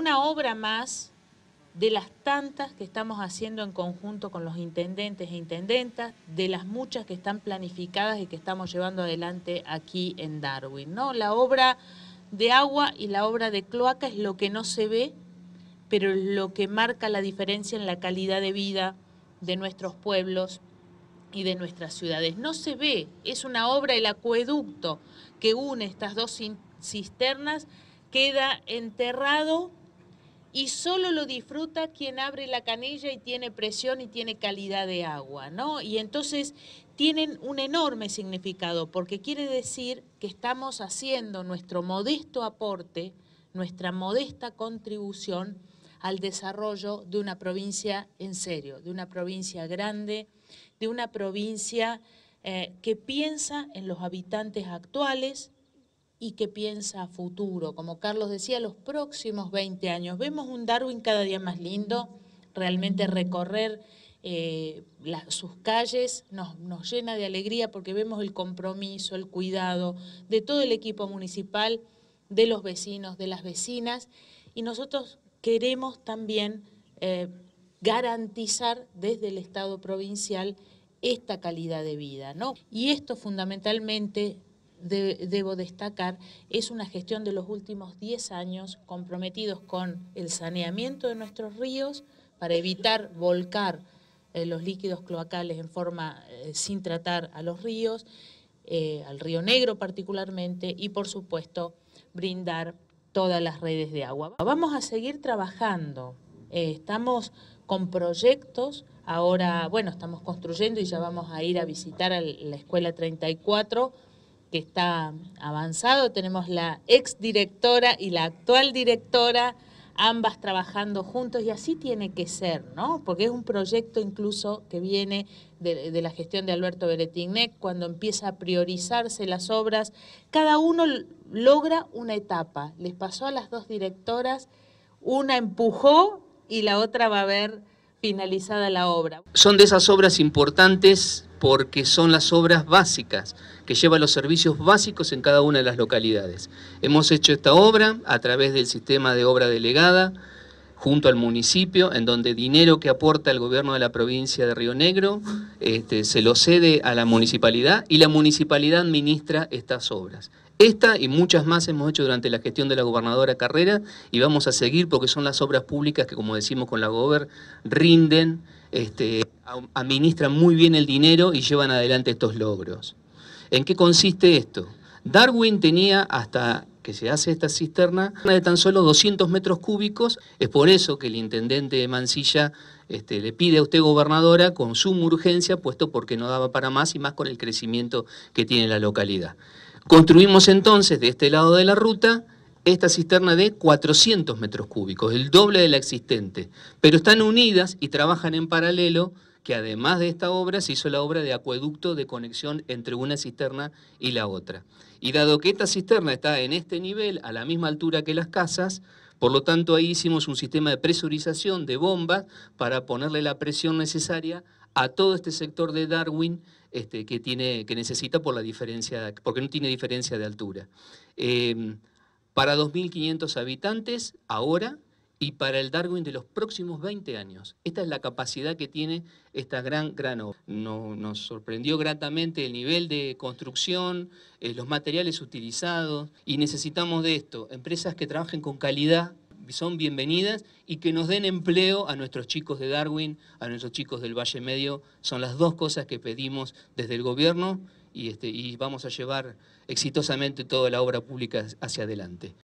Una obra más de las tantas que estamos haciendo en conjunto con los intendentes e intendentas, de las muchas que están planificadas y que estamos llevando adelante aquí en Darwin. ¿no? La obra de agua y la obra de cloaca es lo que no se ve, pero es lo que marca la diferencia en la calidad de vida de nuestros pueblos y de nuestras ciudades. No se ve, es una obra, el acueducto que une estas dos cisternas, queda enterrado y solo lo disfruta quien abre la canilla y tiene presión y tiene calidad de agua, ¿no? Y entonces tienen un enorme significado porque quiere decir que estamos haciendo nuestro modesto aporte, nuestra modesta contribución al desarrollo de una provincia en serio, de una provincia grande, de una provincia eh, que piensa en los habitantes actuales, y que piensa futuro. Como Carlos decía, los próximos 20 años. Vemos un Darwin cada día más lindo, realmente recorrer eh, sus calles nos, llena de alegría porque vemos el compromiso, el cuidado de todo el equipo municipal, de los vecinos, de las vecinas, y nosotros queremos también eh, garantizar desde el Estado provincial esta calidad de vida, ¿no? Y esto fundamentalmente debo destacar es una gestión de los últimos 10 años comprometidos con el saneamiento de nuestros ríos para evitar volcar eh, los líquidos cloacales en forma eh, sin tratar a los ríos, eh, al río Negro particularmente, y por supuesto brindar todas las redes de agua. Vamos a seguir trabajando, estamos con proyectos Ahora, bueno, estamos construyendo y ya vamos a ir a visitar a la Escuela 34 que está avanzado. Tenemos la ex directora y la actual directora, ambas trabajando juntos y así tiene que ser, ¿no? Porque es un proyecto incluso que viene de, la gestión de Alberto Beretignec, cuando empieza a priorizarse las obras, cada uno logra una etapa. Les pasó a las dos directoras, una empujó y la otra va a ver finalizada la obra. Son de esas obras importantes porque son las obras básicas que llevan los servicios básicos en cada una de las localidades. Hemos hecho esta obra a través del sistema de obra delegada junto al municipio, en donde dinero que aporta el gobierno de la provincia de Río Negro este, se lo cede a la municipalidad y la municipalidad administra estas obras. Esta y muchas más hemos hecho durante la gestión de la gobernadora Carrera y vamos a seguir porque son las obras públicas que, como decimos con la gober, rinden, este, administran muy bien el dinero y llevan adelante estos logros. ¿En qué consiste esto? Darwin tenía hasta que se hace esta cisterna de tan solo 200 metros cúbicos. Es por eso que el intendente de Mansilla este, le pide a usted, gobernadora, con suma urgencia, puesto porque no daba para más y más con el crecimiento que tiene la localidad. Construimos entonces de este lado de la ruta esta cisterna de 400 metros cúbicos, el doble de la existente, pero están unidas y trabajan en paralelo que además de esta obra se hizo la obra de acueducto de conexión entre una cisterna y la otra. Y dado que esta cisterna está en este nivel, a la misma altura que las casas, por lo tanto ahí hicimos un sistema de presurización de bombas para ponerle la presión necesaria a todo este sector de Darwin este, que, tiene, que necesita por la diferencia, porque no tiene diferencia de altura. Em, para 2.500 habitantes ahora y para el Darwin de los próximos 20 años. Esta es la capacidad que tiene esta gran, gran obra. No, nos sorprendió gratamente el nivel de construcción, eh, los materiales utilizados y necesitamos de esto, empresas que trabajen con calidad son bienvenidas y que nos den empleo a nuestros chicos de Darwin, a nuestros chicos del Valle Medio. Son las dos cosas que pedimos desde el gobierno y, este, y vamos a llevar exitosamente toda la obra pública hacia adelante.